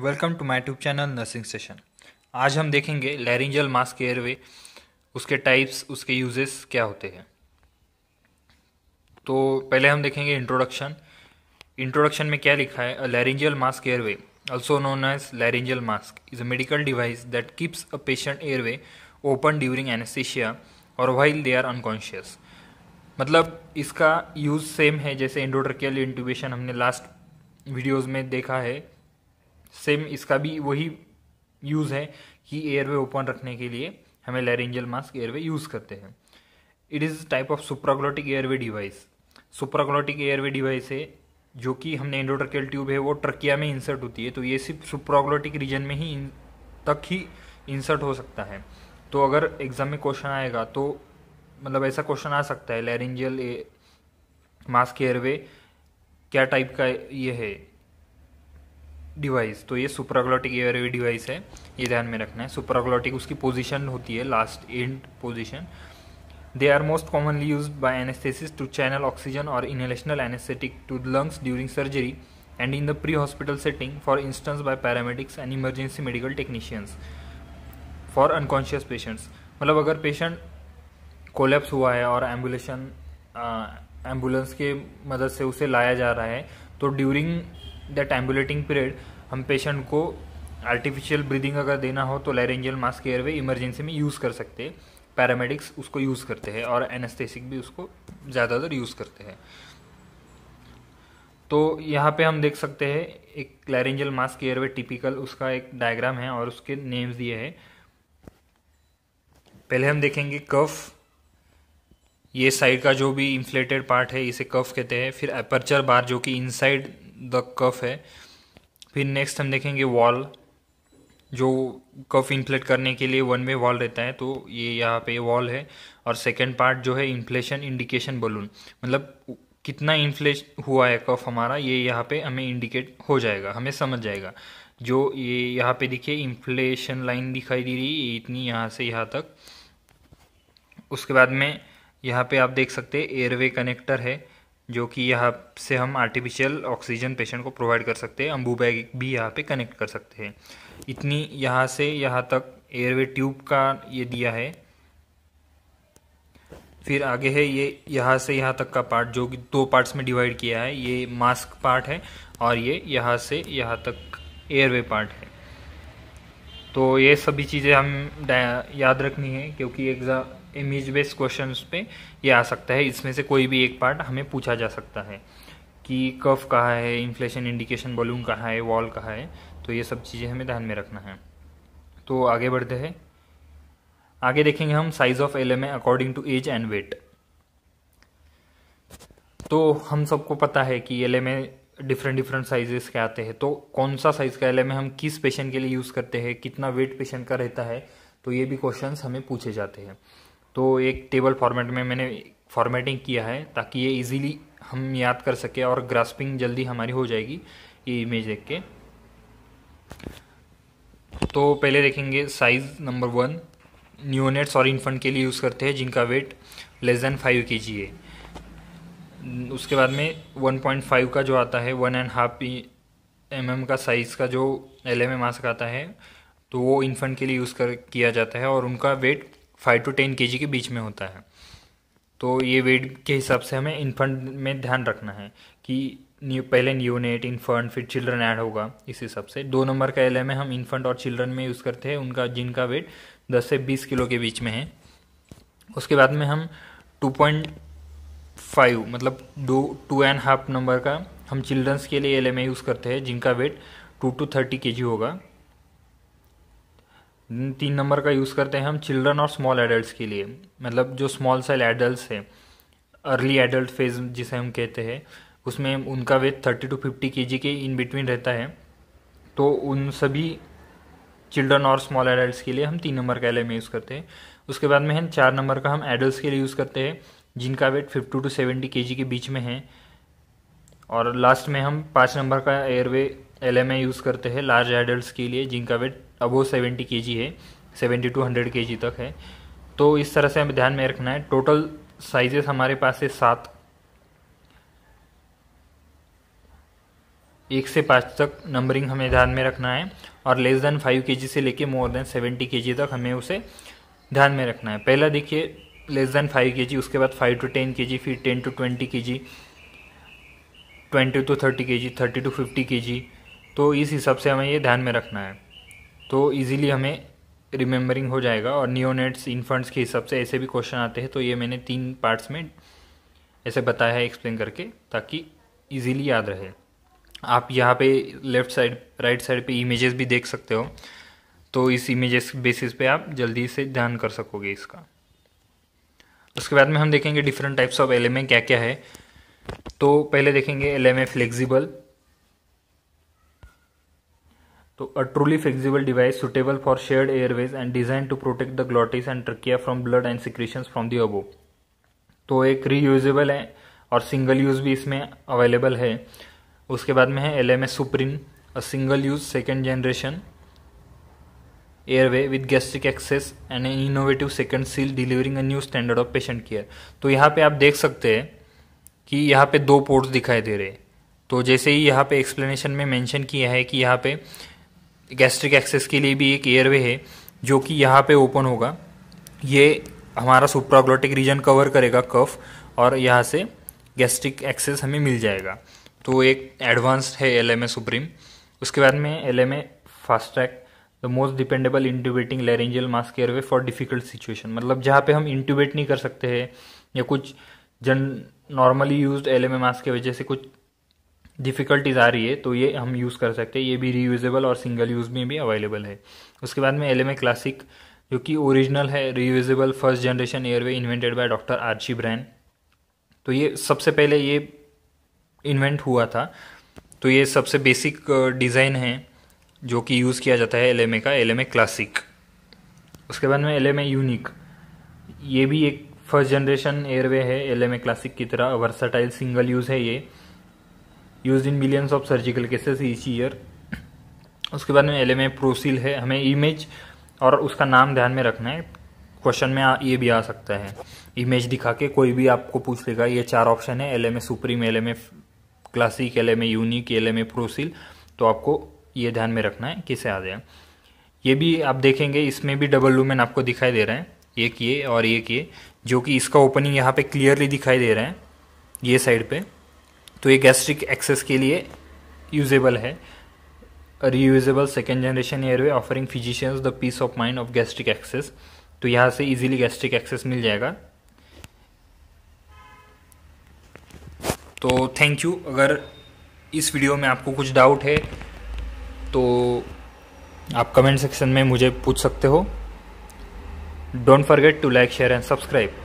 welcome to my tube channel nursing session आज हम देखेंगे लैरिंजल मास्क एयरवे उसके टाइप्स उसके यूजेस क्या होते हैं तो पहले हम देखेंगे इंट्रोडक्शन इंट्रोडक्शन में क्या लिखा है laryngeal mask airway also known as laryngeal mask is a medical device that keeps a patient airway open during anesthesia और वाइल दे आर अनकॉन्शियस मतलब इसका यूज़ सेम है जैसे इंडोट्रकियल इंट्यूबेशन हमने लास्ट वीडियोज में देखा है सेम इसका भी वही यूज़ है कि एयरवे ओपन रखने के लिए हमें लैरेंजल मास्क एयरवे यूज़ करते हैं it is type of supraglottic airway device supraglottic airway device है जो कि हमने एंडोट्रकेल ट्यूब है वो ट्रकिया में इंसर्ट होती है तो ये सिर्फ सुप्राग्लोटिक रीजन में ही तक ही इंसर्ट हो सकता है तो अगर एग्ज़ाम में क्वेश्चन आएगा तो मतलब ऐसा क्वेश्चन आ सकता है लैरिंजियल मास्क एयरवे क्या टाइप का ये है डिवाइस तो ये एयर वे डिवाइस है ये ध्यान में रखना है सुपराग्लॉटिक उसकी पोजीशन होती है last end position they are most commonly use by anaesthetists to channel oxygen और inhalational anaesthetic to lungs during surgery and in the pre hospital setting for instance by paramedics and emergency medical technicians for unconscious patients मतलब अगर patient collapse हुआ है और ambulation ambulance uh, के मदद से उसे लाया जा रहा है तो ड्यूरिंग दैट एम्बुलेटिंग पीरियड हम पेशेंट को आर्टिफिशियल ब्रीदिंग अगर देना हो तो लैरेंजियल मास्क एयरवे इमरजेंसी में यूज़ कर सकते हैं पैरामेडिक्स उसको यूज़ करते हैं और एनेस्थेसिक भी उसको ज़्यादातर यूज़ करते हैं तो यहाँ पे हम देख सकते हैं एक लैरेंजल मास्क एयरवे टिपिकल उसका एक डायग्राम है और उसके नेम्स दिए हैं पहले हम देखेंगे कफ ये साइड का जो भी इन्फ्लेटेड पार्ट है इसे कफ कहते हैं फिर अपर्चर बार जो कि इनसाइड द कफ है फिर नेक्स्ट हम देखेंगे वॉल जो कफ इन्फ्लेट करने के लिए वन वे वॉल रहता है तो ये यहाँ पे वॉल है और सेकेंड पार्ट जो है इन्फ्लेशन इंडिकेशन बलून मतलब कितना इन्फ्लेश हुआ है कफ हमारा ये यहाँ पे हमें इंडिकेट हो जाएगा हमें समझ जाएगा जो ये यहाँ पे देखिए इन्फ्लेशन लाइन दिखाई दे रही है इतनी यहाँ से यहाँ तक उसके बाद में यहाँ पे आप देख सकते हैं एयरवे कनेक्टर है जो कि यहाँ से हम आर्टिफिशियल ऑक्सीजन पेशेंट को प्रोवाइड कर सकते हैं अम्बू बैग भी यहाँ पे कनेक्ट कर सकते हैं इतनी यहाँ से यहाँ तक एयरवे ट्यूब का ये दिया है फिर आगे है ये यहाँ से यहाँ तक का पार्ट जो कि दो पार्ट्स में डिवाइड किया है ये मास्क पार्ट है और ये यहाँ से यहाँ तक एयरवे पार्ट है तो ये सभी चीज़ें हम याद रखनी है क्योंकि एग्जाम इमेज बेस्ड क्वेश्चन पे ये आ सकता है इसमें से कोई भी एक पार्ट हमें पूछा जा सकता है कि कफ कहाँ है इन्फ्लेशन इंडिकेशन बलून कहाँ है वॉल कहाँ है तो ये सब चीज़ें हमें ध्यान में रखना है तो आगे बढ़ते हैं आगे देखेंगे हम size of L M A according to age and weight तो हम सबको पता है कि L M A different different sizes के आते हैं तो कौन सा साइज़ का एल हम किस पेशेंट के लिए यूज़ करते हैं कितना वेट पेशेंट का रहता है तो ये भी क्वेश्चन हमें पूछे जाते हैं तो एक टेबल फॉर्मेट में मैंने फॉर्मेटिंग किया है ताकि ये इजीली हम याद कर सके और ग्रास्पिंग जल्दी हमारी हो जाएगी ये इमेज देख के तो पहले देखेंगे साइज़ नंबर वन न्यूनेट्स और इन्फंट के लिए यूज़ करते हैं जिनका वेट लेस देन फाइव के जी है उसके बाद में 1.5 का जो आता है one and half M M का साइज़ का जो एल एम एम मास्क आता है तो वो इन्फेंट के लिए यूज़ कर किया जाता है और उनका वेट फाइव टू टेन के जी के बीच में होता है तो ये वेट के हिसाब से हमें इन्फेंट में ध्यान रखना है कि न्यू पहले नेट इन्फेंट फिर चिल्ड्रन ऐड होगा इस हिसाब से दो नंबर का एल एम हम इन्फेंट और चिल्ड्रन में यूज़ करते हैं उनका जिनका वेट दस से बीस किलो के बीच में है उसके बाद में हम टू पॉइंट फाइव मतलब दो टू एंड हाफ नंबर का हम चिल्ड्रंस के लिए एल यूज़ करते हैं जिनका वेट टू टू थर्टी के होगा तीन नंबर का यूज़ करते हैं हम चिल्ड्रन और स्मॉल एडल्ट के लिए मतलब जो स्मॉल साइल एडल्ट है अर्ली एडल्ट फेज जिसे हम कहते हैं उसमें उनका वेट थर्टी टू फिफ्टी के के इन बिटवीन रहता है तो उन सभी चिल्ड्रन और स्मॉल एडल्ट के लिए हम तीन नंबर का एल यूज़ करते हैं उसके बाद में है चार नंबर का हम एडल्ट के लिए यूज़ करते हैं जिनका वेट 50 टू 70 के के बीच में है और लास्ट में हम पाँच नंबर का एयरवे एल यूज़ करते हैं लार्ज एडल्ट के लिए जिनका वेट अबो 70 के है 70 टू 100 के तक है तो इस तरह से हमें ध्यान में रखना है टोटल साइजेस हमारे पास है सात एक से पाँच तक नंबरिंग हमें ध्यान में रखना है और लेस देन फाइव के से लेके मोर देन सेवेंटी के तक हमें उसे ध्यान में रखना है पहला देखिए लेस देन फाइव के जी उसके बाद फाइव टू टेन के जी फिर टेन टू ट्वेंटी के जी ट्वेंटी टू थर्टी के जी थर्टी टू फिफ्टी के जी तो इस हिसाब से हमें ये ध्यान में रखना है तो ईजिली हमें रिमेंबरिंग हो जाएगा और नियोनेट्स इन्फंट्स के हिसाब से ऐसे भी क्वेश्चन आते हैं तो ये मैंने तीन पार्ट्स में ऐसे बताया है एक्सप्लेन करके ताकि ईजीली याद रहे आप यहाँ पे लेफ्ट साइड राइट साइड पे इमेजेस भी देख सकते हो तो इस इमेजेस बेसिस पे आप जल्दी से ध्यान कर सकोगे इसका उसके बाद में हम देखेंगे डिफरेंट टाइप्स ऑफ एल क्या क्या है तो पहले देखेंगे एल एम फ्लेक्सिबल तो a truly flexible device suitable for shared airways and design to protect the glottis and trachea from blood and secretion from the above तो एक रीयूजेबल है और सिंगल यूज़ भी इसमें अवेलेबल है उसके बाद में है L M supreme a single use second generation airway with gastric access and innovative second seal delivering a new standard of patient care तो यहाँ पे आप देख सकते हैं कि यहाँ पे दो पोर्ट्स दिखाई दे रहे हैं तो जैसे ही यहाँ पे एक्सप्लेनेशन में मेंशन किया है कि यहाँ पे गैस्ट्रिक एक्सेस के लिए भी एक एयरवे है जो कि यहाँ पे ओपन होगा ये हमारा सुप्राग्लोटिक रीजन कवर करेगा कफ और यहाँ से गैस्ट्रिक एक्सेस हमें मिल जाएगा तो एक एडवांस है एल एम ए सुप्रीम उसके बाद में L M A fast track the most dependable intubating laryngeal mask airway for difficult situation मतलब जहाँ पे हम इंट्यूबेट नहीं कर सकते हैं या कुछ जन normally use L M A mask की वजह से कुछ डिफ़िकल्टीज आ रही है तो ये हम यूज़ कर सकते हैं ये भी रीयूजेबल और सिंगल यूज़ में भी अवेलेबल है उसके बाद में एल एम ए क्लासिक जो कि ओरिजिनल है reusable first generation airway invented by doctor Archie Brain तो ये सबसे पहले ये इन्वेंट हुआ था तो ये सबसे बेसिक डिज़ाइन uh, है जो कि यूज़ किया जाता है एल का एल क्लासिक उसके बाद में एल यूनिक ये भी एक फर्स्ट जनरेशन एयरवे है एल क्लासिक की तरह वर्साटाइल सिंगल यूज़ है ये use in millions of surgical cases each year उसके बाद में एल एम ए प्रोसिल है हमें इमेज और उसका नाम ध्यान में रखना है क्वेश्चन में आ, ये भी आ सकता है इमेज दिखा के कोई भी आपको पूछ लेगा ये चार ऑप्शन है L M A supreme L M A classic L M A unique L M A ProSeal तो आपको ये ध्यान में रखना है किसे आ जाए ये भी आप देखेंगे इसमें भी डबल लूमेन आपको दिखाई दे रहे हैं एक ये और एक ये जो कि इसका ओपनिंग यहाँ पे क्लियरली दिखाई दे रहा है ये साइड पे तो ये गैस्ट्रिक एक्सेस के लिए यूजेबल है reusable second generation airway offering physicians the peace of mind of gastric access तो यहाँ से इजीली गैस्ट्रिक एक्सेस मिल जाएगा तो थैंक यू अगर इस वीडियो में आपको कुछ डाउट है तो आप कमेंट सेक्शन में मुझे पूछ सकते हो don't forget to like share and subscribe